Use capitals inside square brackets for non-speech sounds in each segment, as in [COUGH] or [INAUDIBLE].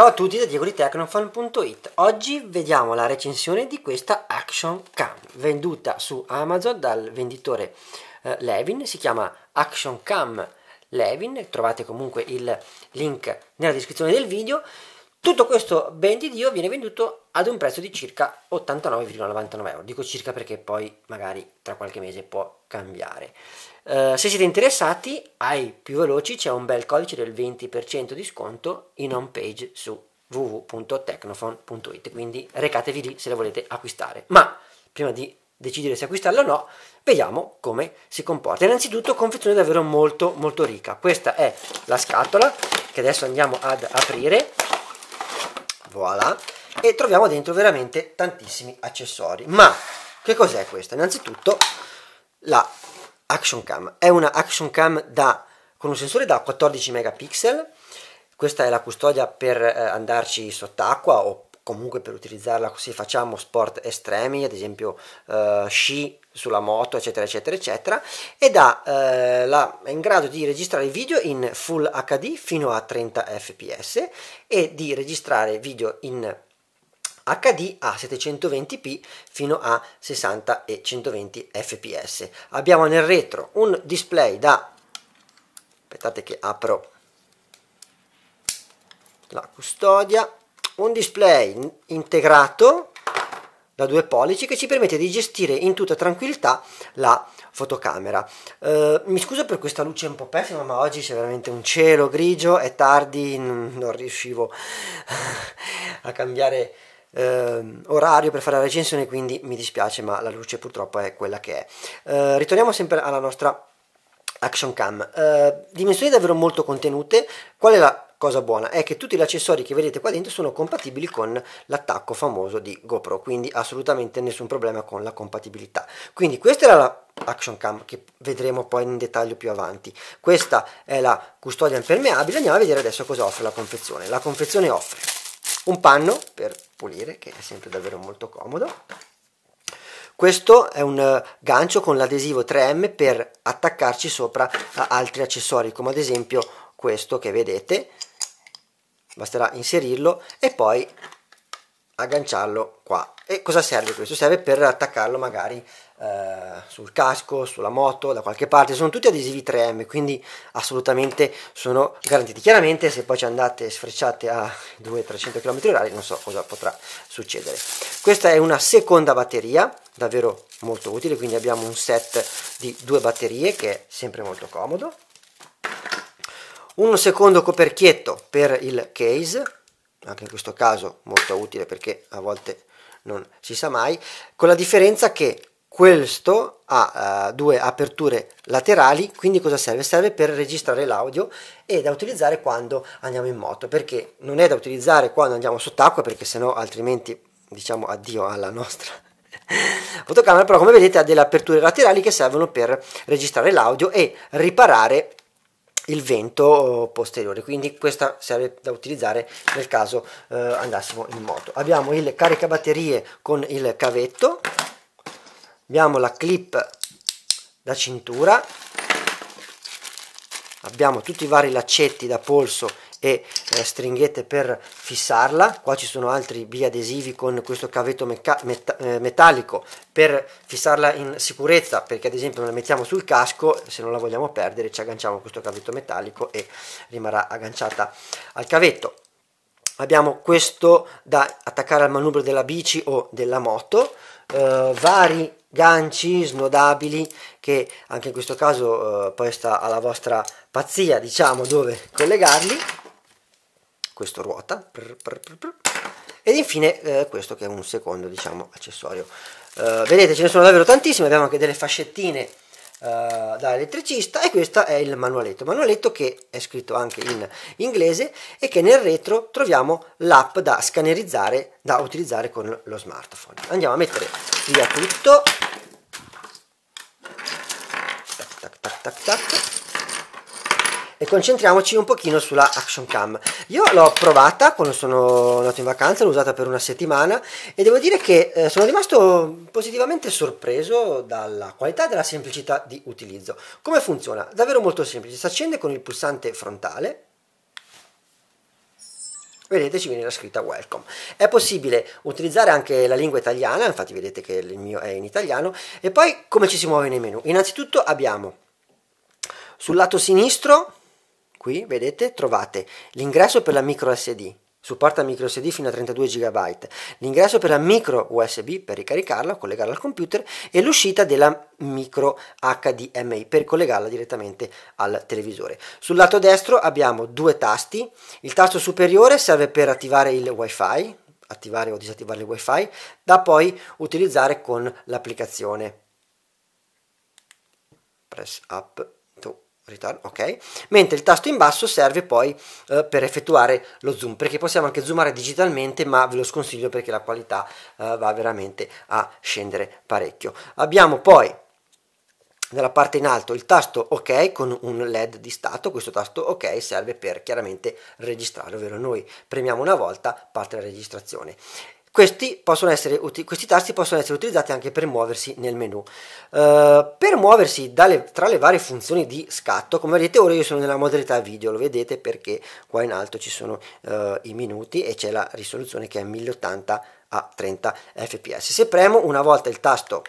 Ciao a tutti da Diego di Tecnofan.it Oggi vediamo la recensione di questa Action Cam venduta su Amazon dal venditore eh, Levin si chiama Action Cam Levin trovate comunque il link nella descrizione del video tutto questo ben di Dio viene venduto ad un prezzo di circa 89,99 euro. Dico circa perché poi magari tra qualche mese può cambiare. Eh, se siete interessati, ai più veloci c'è un bel codice del 20% di sconto in home page su www.tecnofon.it. Quindi recatevi lì se la volete acquistare. Ma prima di decidere se acquistarla o no, vediamo come si comporta. Innanzitutto confezione davvero molto molto ricca. Questa è la scatola che adesso andiamo ad aprire voilà, e troviamo dentro veramente tantissimi accessori. Ma che cos'è questa? Innanzitutto la action cam, è una action cam da, con un sensore da 14 megapixel, questa è la custodia per eh, andarci sott'acqua o comunque per utilizzarla se facciamo sport estremi, ad esempio eh, sci sulla moto, eccetera, eccetera, eccetera, ed ha, eh, la, è in grado di registrare video in Full HD fino a 30 fps e di registrare video in HD a 720p fino a 60 e 120 fps. Abbiamo nel retro un display da aspettate che apro la custodia un display integrato da due pollici che ci permette di gestire in tutta tranquillità la fotocamera. Eh, mi scuso per questa luce un po' pessima, ma oggi c'è veramente un cielo grigio, è tardi, non riuscivo [LAUGHS] a cambiare eh, orario per fare la recensione, quindi mi dispiace, ma la luce purtroppo è quella che è. Eh, ritorniamo sempre alla nostra action cam. Eh, dimensioni davvero molto contenute. Qual è la cosa buona è che tutti gli accessori che vedete qua dentro sono compatibili con l'attacco famoso di GoPro, quindi assolutamente nessun problema con la compatibilità. Quindi questa era la action cam che vedremo poi in dettaglio più avanti. Questa è la custodia impermeabile, andiamo a vedere adesso cosa offre la confezione. La confezione offre un panno per pulire, che è sempre davvero molto comodo. Questo è un eh, gancio con l'adesivo 3M per attaccarci sopra altri accessori, come ad esempio questo che vedete, basterà inserirlo e poi agganciarlo qua e cosa serve questo? serve per attaccarlo magari eh, sul casco, sulla moto, da qualche parte sono tutti adesivi 3M quindi assolutamente sono garantiti chiaramente se poi ci andate sfrecciate a 200-300 km h non so cosa potrà succedere questa è una seconda batteria davvero molto utile quindi abbiamo un set di due batterie che è sempre molto comodo un secondo coperchietto per il case, anche in questo caso molto utile perché a volte non si sa mai, con la differenza che questo ha uh, due aperture laterali, quindi cosa serve? Serve per registrare l'audio e da utilizzare quando andiamo in moto, perché non è da utilizzare quando andiamo sott'acqua, perché sennò altrimenti diciamo addio alla nostra [LAUGHS] fotocamera, però come vedete ha delle aperture laterali che servono per registrare l'audio e riparare il vento posteriore quindi questa serve da utilizzare nel caso eh, andassimo in moto abbiamo il caricabatterie con il cavetto abbiamo la clip da cintura abbiamo tutti i vari laccetti da polso e eh, stringhette per fissarla. Qua ci sono altri biadesivi con questo cavetto meca- meta- eh, metallico per fissarla in sicurezza, perché ad esempio la mettiamo sul casco, se non la vogliamo perdere ci agganciamo questo cavetto metallico e rimarrà agganciata al cavetto. Abbiamo questo da attaccare al manubrio della bici o della moto, eh, vari ganci snodabili che anche in questo caso eh, poi sta alla vostra pazzia diciamo dove collegarli questo ruota prr, prr, prr, ed infine eh, questo che è un secondo diciamo accessorio eh, vedete ce ne sono davvero tantissime abbiamo anche delle fascettine eh, da elettricista e questo è il manualetto manualetto che è scritto anche in inglese e che nel retro troviamo l'app da scannerizzare da utilizzare con lo smartphone andiamo a mettere via tutto tac tac tac tac, tac e concentriamoci un pochino sulla action cam. Io l'ho provata quando sono andato in vacanza, l'ho usata per una settimana e devo dire che eh, sono rimasto positivamente sorpreso dalla qualità e dalla semplicità di utilizzo. Come funziona? Davvero molto semplice, si accende con il pulsante frontale vedete ci viene la scritta welcome. È possibile utilizzare anche la lingua italiana, infatti vedete che il mio è in italiano, e poi come ci si muove nei menu. Innanzitutto abbiamo sul lato sinistro Qui, vedete, trovate l'ingresso per la micro SD, supporta micro SD fino a 32 GB, l'ingresso per la micro USB per ricaricarla, collegarla al computer e l'uscita della micro HDMI per collegarla direttamente al televisore. Sul lato destro abbiamo due tasti, il tasto superiore serve per attivare il wifi, attivare o disattivare il wifi, da poi utilizzare con l'applicazione. Press up return, ok? Mentre il tasto in basso serve poi eh, per effettuare lo zoom, perché possiamo anche zoomare digitalmente, ma ve lo sconsiglio perché la qualità eh, va veramente a scendere parecchio. Abbiamo poi nella parte in alto il tasto ok con un led di stato questo tasto ok serve per chiaramente registrare ovvero noi premiamo una volta parte la registrazione questi, essere, questi, tasti possono essere utilizzati anche per muoversi nel menu. Uh, per muoversi dalle, tra le varie funzioni di scatto, come vedete ora io sono nella modalità video, lo vedete perché qua in alto ci sono uh, i minuti e c'è la risoluzione che è 1080 a 30 fps. Se premo una volta il tasto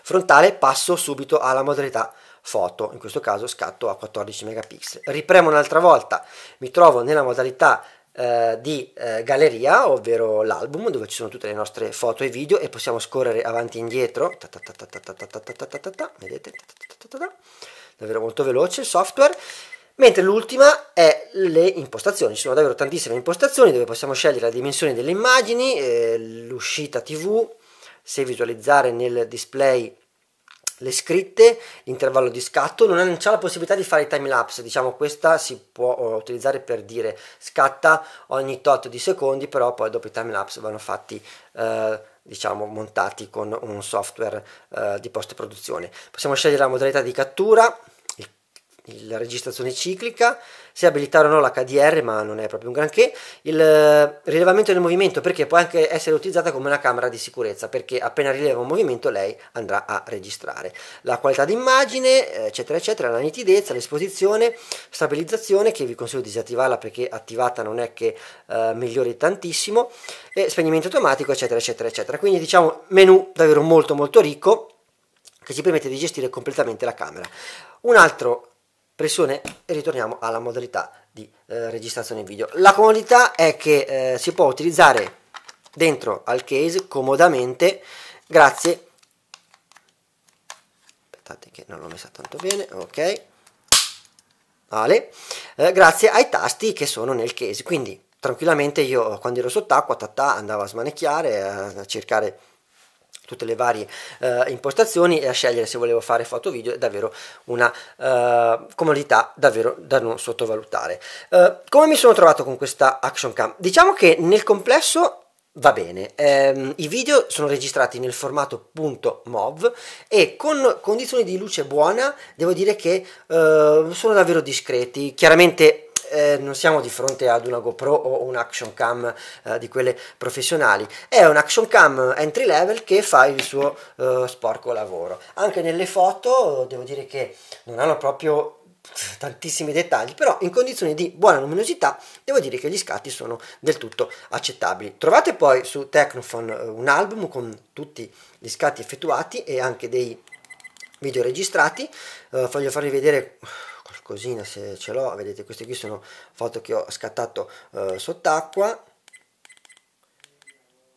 frontale passo subito alla modalità foto, in questo caso scatto a 14 megapixel. Ripremo un'altra volta, mi trovo nella modalità video di eh, galleria, ovvero l'album dove ci sono tutte le nostre foto e video e possiamo scorrere avanti e indietro, vedete, davvero molto veloce il software. Mentre l'ultima è le impostazioni, ci sono davvero tantissime impostazioni dove possiamo scegliere la dimensione delle immagini, eh, l'uscita TV, se visualizzare nel display le scritte, l'intervallo di scatto, non c'è la possibilità di fare i time lapse, diciamo questa si può eh, utilizzare per dire scatta ogni tot di secondi, però poi dopo i time lapse vanno fatti eh, diciamo montati con un software eh, di post produzione. Possiamo scegliere la modalità di cattura, la registrazione ciclica, se abilitare o no l'HDR, ma non è proprio un granché, il eh, rilevamento del movimento, perché può anche essere utilizzata come una camera di sicurezza, perché appena rileva un movimento lei andrà a registrare. La qualità d'immagine, eh, eccetera, eccetera, la nitidezza, l'esposizione, stabilizzazione, che vi consiglio di disattivarla perché attivata non è che eh, migliori tantissimo, e spegnimento automatico, eccetera, eccetera, eccetera. Quindi diciamo menu davvero molto molto ricco che ci permette di gestire completamente la camera. Un altro pressione e ritorniamo alla modalità di eh, registrazione video. La comodità è che eh, si può utilizzare dentro al case comodamente grazie aspettate che non l'ho messa tanto bene, ok. Vale. Eh, grazie ai tasti che sono nel case, quindi tranquillamente io quando ero sott'acqua tatà, andavo a smanecchiare, a cercare tutte le varie eh, impostazioni e a scegliere se volevo fare foto o video è davvero una eh, comodità davvero da non sottovalutare. Eh, come mi sono trovato con questa action cam? Diciamo che nel complesso Va bene, ehm, i video sono registrati nel formato .mov e con condizioni di luce buona devo dire che eh, sono davvero discreti, chiaramente eh, non siamo di fronte ad una GoPro o un action cam eh, di quelle professionali, è un action cam entry level che fa il suo eh, sporco lavoro. Anche nelle foto devo dire che non hanno proprio tantissimi dettagli, però in condizioni di buona luminosità devo dire che gli scatti sono del tutto accettabili. Trovate poi su Technofon eh, un album con tutti gli scatti effettuati e anche dei video registrati. Eh, voglio farvi vedere cosina se ce l'ho vedete queste qui sono foto che ho scattato eh, sott'acqua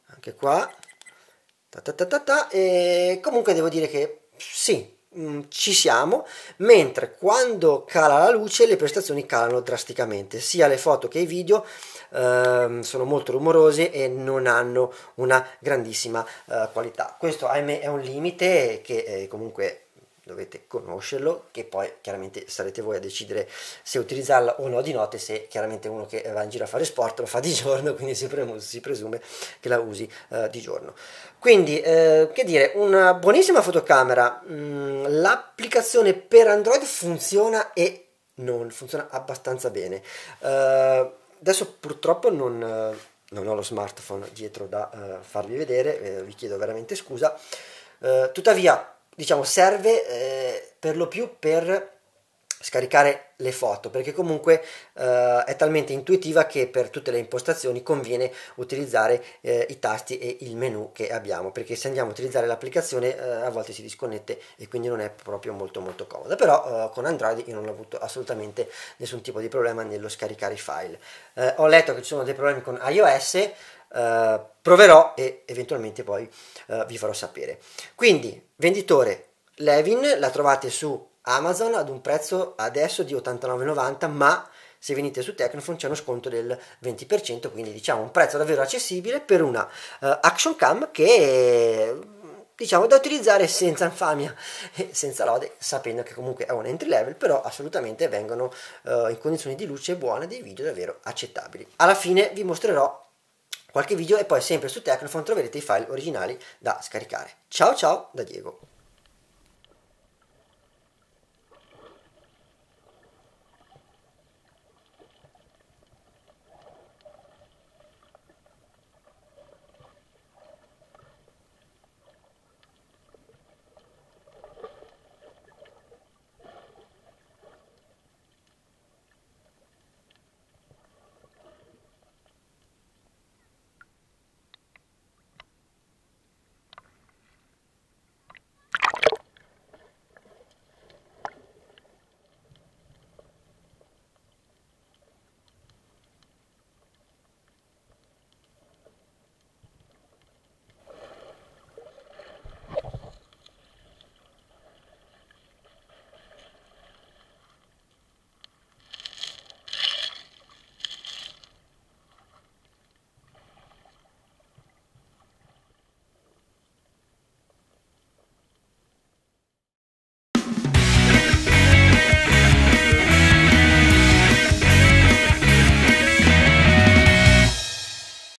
anche qua ta ta ta ta ta, e comunque devo dire che sì mm, ci siamo, mentre quando cala la luce le prestazioni calano drasticamente, sia le foto che i video ehm, sono molto rumorose e non hanno una grandissima eh, qualità. Questo ahimè è un limite che eh, comunque dovete conoscerlo che poi chiaramente sarete voi a decidere se utilizzarla o no di notte se chiaramente uno che va in giro a fare sport lo fa di giorno [LAUGHS] quindi si, pre- si presume che la usi eh, di giorno quindi eh, che dire una buonissima fotocamera mm, l'applicazione per android funziona e non funziona abbastanza bene uh, adesso purtroppo non eh, non ho lo smartphone dietro da uh, farvi vedere, eh, vi chiedo veramente scusa. Uh, tuttavia, diciamo, serve eh, per lo più per scaricare le foto perché comunque eh, è talmente intuitiva che per tutte le impostazioni conviene utilizzare eh, i tasti e il menu che abbiamo perché se andiamo a utilizzare l'applicazione eh, a volte si disconnette e quindi non è proprio molto molto comoda però eh, con Android io non ho avuto assolutamente nessun tipo di problema nello scaricare i file eh, ho letto che ci sono dei problemi con iOS eh, proverò e eventualmente poi eh, vi farò sapere. Quindi, venditore Levin, la trovate su Amazon ad un prezzo adesso di 89,90, ma se venite su Tecnofon c'è uno sconto del 20%, quindi diciamo un prezzo davvero accessibile per una uh, action cam che diciamo da utilizzare senza infamia [LAUGHS] e senza lode, sapendo che comunque è un entry level, però assolutamente vengono uh, in condizioni di luce buona dei video davvero accettabili. Alla fine vi mostrerò qualche video e poi sempre su Tecnofont troverete i file originali da scaricare. Ciao ciao da Diego.